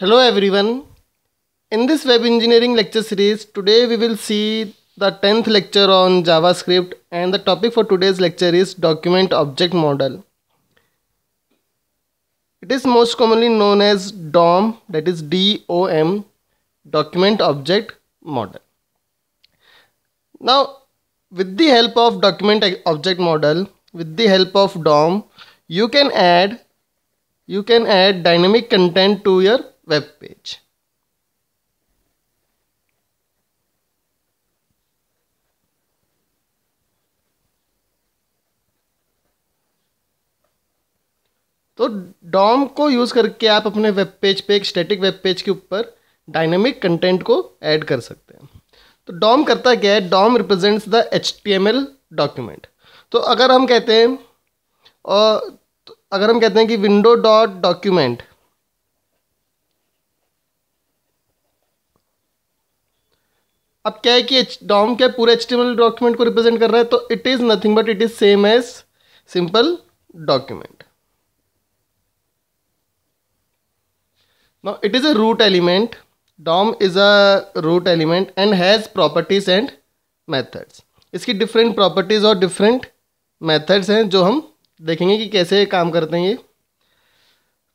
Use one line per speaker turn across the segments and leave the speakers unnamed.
Hello everyone. In this web engineering lecture series, today we will see the 10th lecture on JavaScript and the topic for today's lecture is document object model. It is most commonly known as DOM that is DOM document object model. Now with the help of document object model with the help of DOM you can add you can add dynamic content to your web page. तो DOM को use करके आप अपने web page पे एक static web page के ऊपर dynamic content को ऐड कर सकते हैं तो डॉम करता क्या है DOM represents the H document तो अगर हम कहते हैं और तो अगर हम कहते हैं कि विंडो डॉट डॉक्यूमेंट अब क्या है कि डॉम क्या पूरे एच डॉक्यूमेंट को रिप्रेजेंट कर रहा है तो it is nothing but it is same as simple document it is a root element DOM is a root element and has properties and and इसकी डिफरेंट प्रॉपर्टीज और different methods हैं जो हम देखेंगे कि कैसे काम करते हैं ये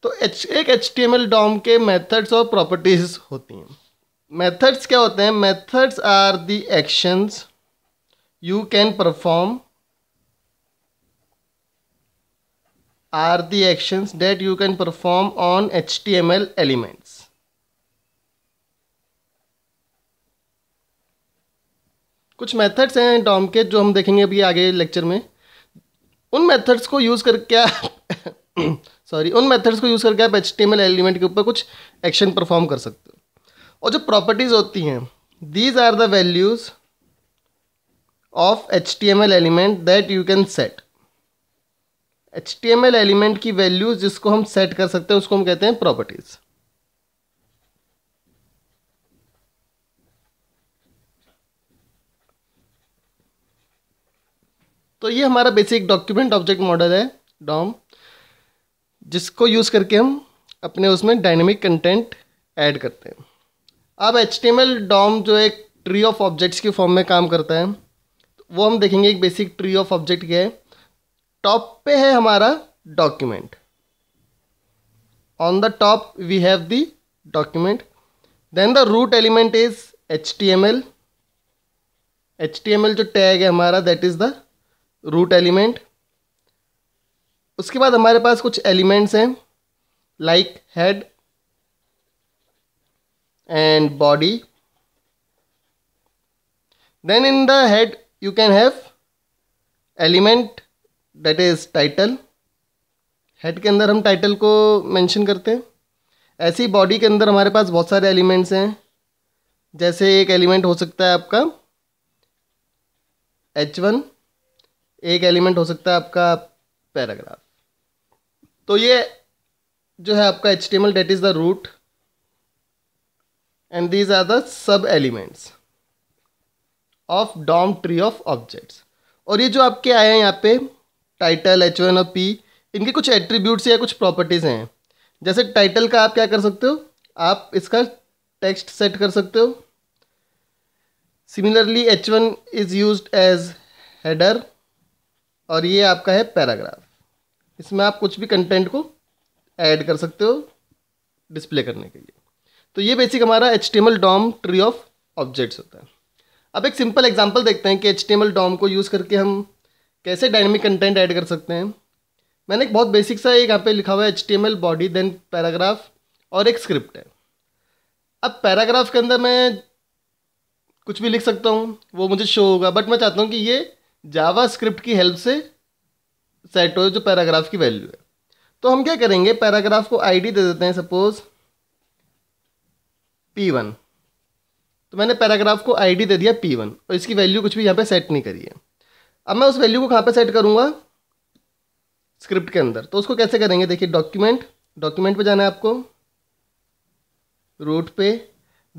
तो एच एक H T M L DOM के मेथड्स और प्रॉपर्टीज़ होती हैं मेथड्स क्या होते हैं methods are the actions you can perform are the actions that you can perform on H T M L elements कुछ मेथड्स हैं डॉम के जो हम देखेंगे अभी आगे लेक्चर में उन मेथड्स को यूज़ करके आप सॉरी उन मेथड्स को यूज़ करके आप H T M L element के ऊपर कुछ एक्शन परफॉर्म कर सकते हो और जो प्रॉपर्टीज़ होती हैं these are the values of H T M L element that you can set H T M L element की वैल्यूज जिसको हम सेट कर सकते हैं उसको हम कहते हैं प्रॉपर्टीज़ तो ये हमारा बेसिक डॉक्यूमेंट ऑब्जेक्ट मॉडल है डॉम जिसको यूज़ करके हम अपने उसमें डायनेमिक कंटेंट ऐड करते हैं अब H T M L DOM जो एक ट्री ऑफ ऑब्जेक्ट्स के फॉर्म में काम करता है वो हम देखेंगे एक बेसिक ट्री ऑफ ऑब्जेक्ट क्या है टॉप पे है हमारा document on the the top we have document then the root element is H T M L H T M L जो टैग है हमारा that is the root element उसके बाद हमारे पास कुछ एलिमेंट्स हैं like head and body then in the head you can have element that is title head के अंदर हम टाइटल को मेंशन करते हैं ऐसी बॉडी के अंदर हमारे पास बहुत सारे एलिमेंट्स हैं जैसे एक एलिमेंट हो सकता है आपका एच वन एक एलिमेंट हो सकता है आपका पैराग्राफ तो ये जो है आपका H T M L that is the root and these are the sub elements of DOM tree of objects और ये जो आपके आए हैं यहाँ पे टाइटल एच वन और पी इनके कुछ एट्रीब्यूट्स या कुछ प्रॉपर्टीज़ हैं जैसे टाइटल का आप क्या कर सकते हो आप इसका टेक्स्ट सेट कर सकते हो similarly H one is use as header और ये आपका है पैराग्राफ इसमें आप कुछ भी कंटेंट को ऐड कर सकते हो डिस्प्ले करने के लिए तो ये बेसिक हमारा H T M L DOM tree of objects होता है अब एक सिंपल एग्जाम्पल देखते हैं कि H T M L DOM को यूज़ करके हम कैसे डायनेमिक कंटेंट ऐड कर सकते हैं मैंने एक बहुत बेसिक सा एक यहाँ पे लिखा हुआ है H T M L body then paragraph और एक स्क्रिप्ट है अब पैराग्राफ के अंदर मैं कुछ भी लिख सकता हूँ वो मुझे शो होगा बट मैं चाहता हूँ कि ये जावा स्क्रिप्ट की हेल्प से सेट हो जो पैराग्राफ की वैल्यू है तो हम क्या करेंगे पैराग्राफ को आईडी दे देते हैं सपोज़ पी वन तो मैंने पैराग्राफ को आईडी दे दिया पी वन और इसकी वैल्यू कुछ भी यहाँ पे सेट नहीं करी है अब मैं उस वैल्यू को कहाँ पे सेट करूँगा स्क्रिप्ट के अंदर तो उसको कैसे करेंगे देखिए डॉक्यूमेंट डॉक्यूमेंट पे जाना है आपको रूट पे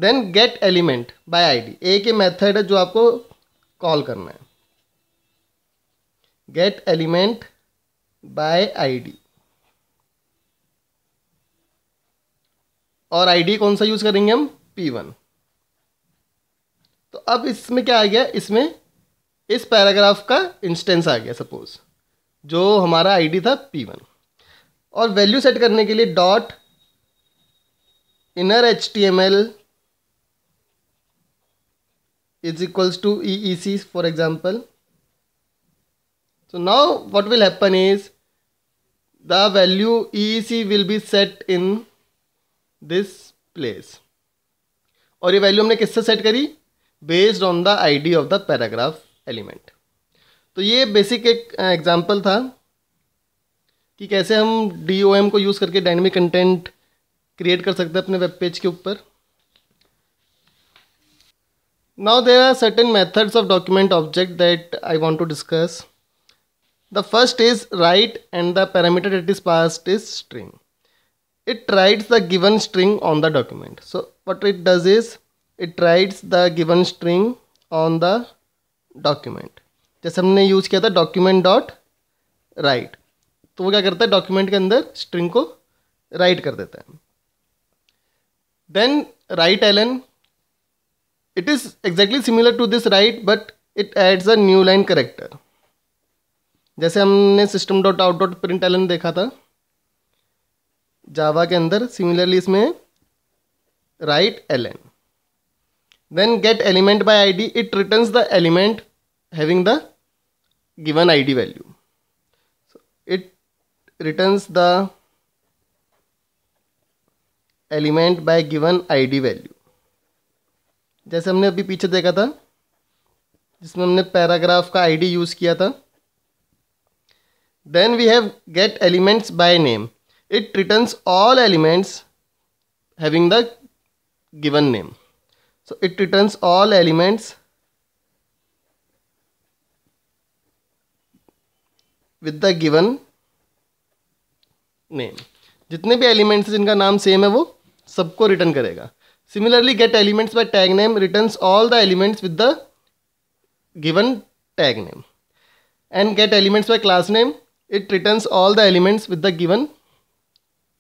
then get element by ID एक ये मेथड है जो आपको कॉल करना है गेट एलिमेंट बाय आईडी और आईडी कौन सा यूज़ करेंगे हम पी वन तो अब इसमें क्या आ गया इसमें इस पैराग्राफ का इंस्टेंस आ गया सपोज जो हमारा आईडी था पी वन और वैल्यू सेट करने के लिए dot inner H T M L is equals to E E C for example now what will happen is the value E C will be set in this place और ये value हमने किससे set करी based on the I D of the paragraph element तो ये basic एक example uh, था कि कैसे हम डी ओ एम को यूज़ करके डायनेमिक कंटेंट क्रिएट कर सकते हैं अपने वेब पेज के ऊपर now there are certain methods of document object that I want to discuss the first is write and the parameter it is passed is string it writes the given string on the document so what it does is it writes the given string on the document जैसे हमने use किया था document dot write तो वो क्या करता है document के अंदर string को write कर देता है then write ln it is exactly similar to this write but it adds a new line character जैसे हमने ln देखा था जावा के अंदर सिमिलरली इसमें write L N then get element by I D it returns the element having the given I D value it return the element by given I D value जैसे हमने अभी पीछे देखा था जिसमें हमने पैराग्राफ का आई डी यूज़ किया था then we have get elements by name it returns all elements having the given name so it returns all elements with the given name jitne bhi elements jinka naam same hai wo sabko return karega similarly get elements by tag name returns all the elements with the given tag name and get elements by class name it returns all the elements with the given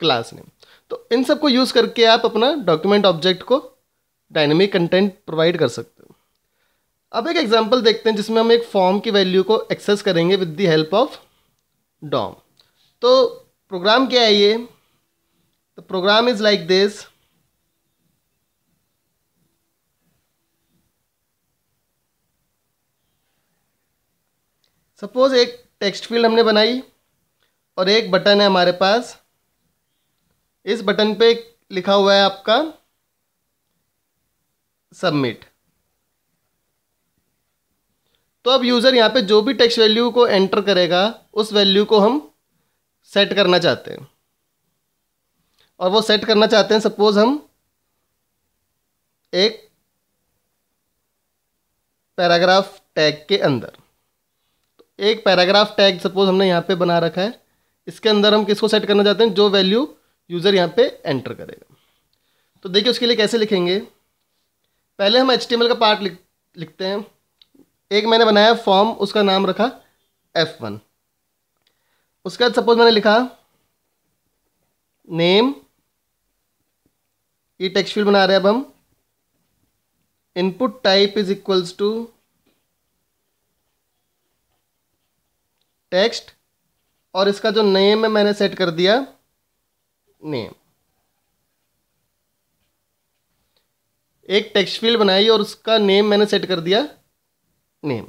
class name तो इन सब को use करके आप अपना document object को dynamic content provide कर सकते हो अब एक एग्जांपल देखते हैं जिसमें हम एक फॉर्म की वैल्यू को एक्सेस करेंगे with the help of DOM तो प्रोग्राम क्या है ये the program is like this suppose एक टेक्स्ट फील्ड हमने बनाई और एक बटन है हमारे पास इस बटन पे लिखा हुआ है आपका सबमिट तो अब यूज़र यहाँ पे जो भी टेक्स्ट वैल्यू को एंटर करेगा उस वैल्यू को हम सेट करना चाहते हैं और वो सेट करना चाहते हैं सपोज़ हम एक पैराग्राफ टैग के अंदर तो एक पैराग्राफ टैग सपोज़ हमने यहाँ पे बना रखा है इसके अंदर हम किसको सेट करना चाहते हैं जो वैल्यू यूज़र यहाँ पे एंटर करेगा तो देखिए उसके लिए कैसे लिखेंगे पहले हम एच का पार्ट लिख लिखते हैं एक मैंने बनाया फॉर्म उसका नाम रखा एफ वन उसके बाद सपोज मैंने लिखा नेम ये टेक्स्ट फील्ड बना रहे हैं अब हम input type is equals to text और इसका जो नेम है मैंने सेट कर दिया नेम एक टेक्स्ट फील्ड बनाई और उसका नेम मैंने सेट कर दिया name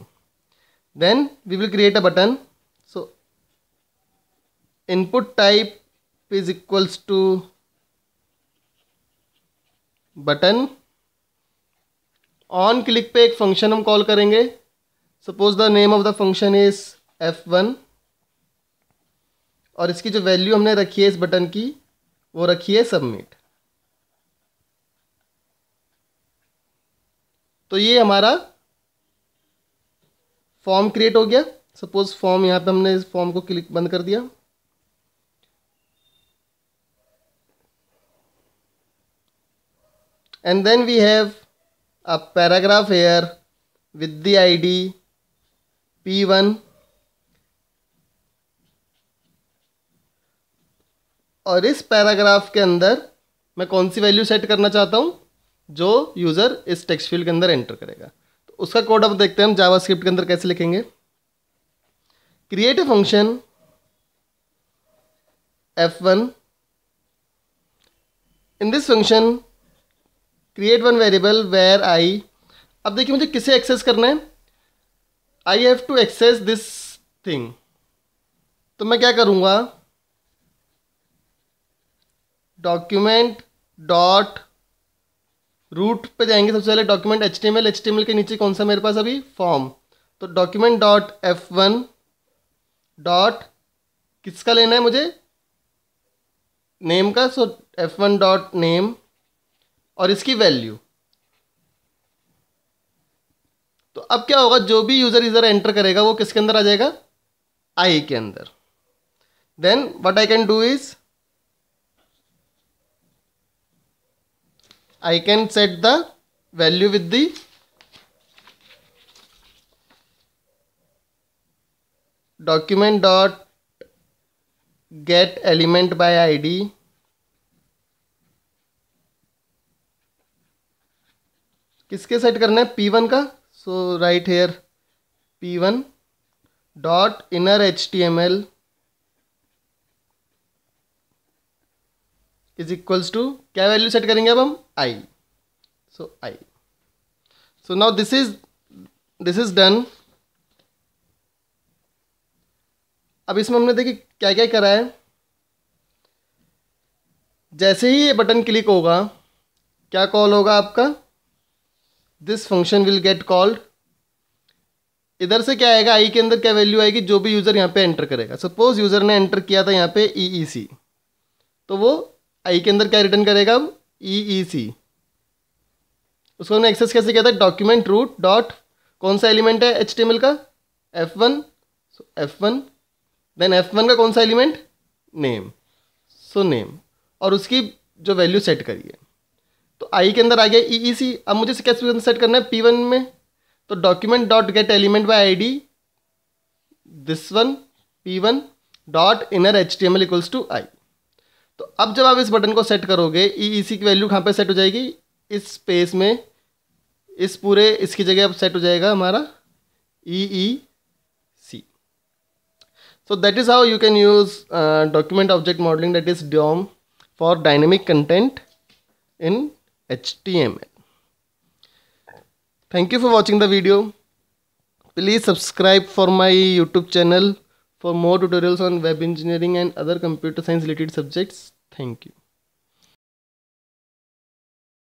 then we will create a button so input type is equals to button on click पे एक फंक्शन हम कॉल करेंगे suppose the name of the function is F one और इसकी जो वैल्यू हमने रखी है इस बटन की वो रखिए सबमिट तो ये हमारा फॉर्म क्रिएट हो गया सपोज फॉर्म यहां पे हमने इस फॉर्म को क्लिक बंद कर दिया and then we have a paragraph paragraph with the ID P one और इस पैराग्राफ के अंदर मैं कौन सी वैल्यू सेट करना चाहता हूँ जो यूज़र इस टेक्स्ट फील्ड के अंदर एंटर करेगा तो उसका कोड अब देखते हैं हम जावास्क्रिप्ट के अंदर कैसे लिखेंगे create a function F one in this function create one variable where I अब देखिए मुझे किसे एक्सेस करना है I have to access this thing तो मैं क्या करूँगा डॉक्यूमेंट डॉट रूट पे जाएंगे सबसे पहले डॉक्यूमेंट एच टी एम के नीचे कौन सा मेरे पास अभी फॉर्म तो document dot F one dot किसका लेना है मुझे नेम का so F one dot name और इसकी वैल्यू तो अब क्या होगा जो भी यूज़र इधर एंटर करेगा वो किसके अंदर आ जाएगा आई के अंदर then what I can do is I can set the value with the document dot get element by id किसके सेट करना है p1 का so right here p1 dot inner H T M L is equals to क्या value set करेंगे अब हम I so I so now this is this is done अब इसमें हमने देखिए क्या क्या करा है जैसे ही ये बटन क्लिक होगा क्या कॉल होगा आपका this function will get called इधर से क्या आएगा आई के अंदर क्या वैल्यू आएगी जो भी यूज़र यहाँ पे एंटर करेगा सपोज यूज़र ने एंटर किया था यहां पे ई ई सी तो वो आई के अंदर क्या रिटर्न करेगा अब ई ई सी उसको हमने एक्सेस कैसे किया था डॉक्यूमेंट रूट डॉट कौन सा एलिमेंट है एच टी एम एल का F one so F one then F one का कौन सा एलिमेंट नेम सो नेम और उसकी जो वैल्यू सेट करी है तो आई के अंदर आ गया ई ई सी अब मुझे इसे कैसे सेट करना है पी वन में तो document dot get element by I D this one P one dot inner H T M L equals to I तो अब जब आप इस बटन को सेट करोगे ई की वैल्यू कहाँ पर सेट हो जाएगी इस स्पेस में इस पूरे इसकी जगह अब सेट हो जाएगा हमारा E E C so that is how you can use document object modeling that is DOM for dynamic content in H T M L thank you for watching the video please subscribe for my YouTube channel for more tutorials on web engineering and other computer science related subjects Thank you.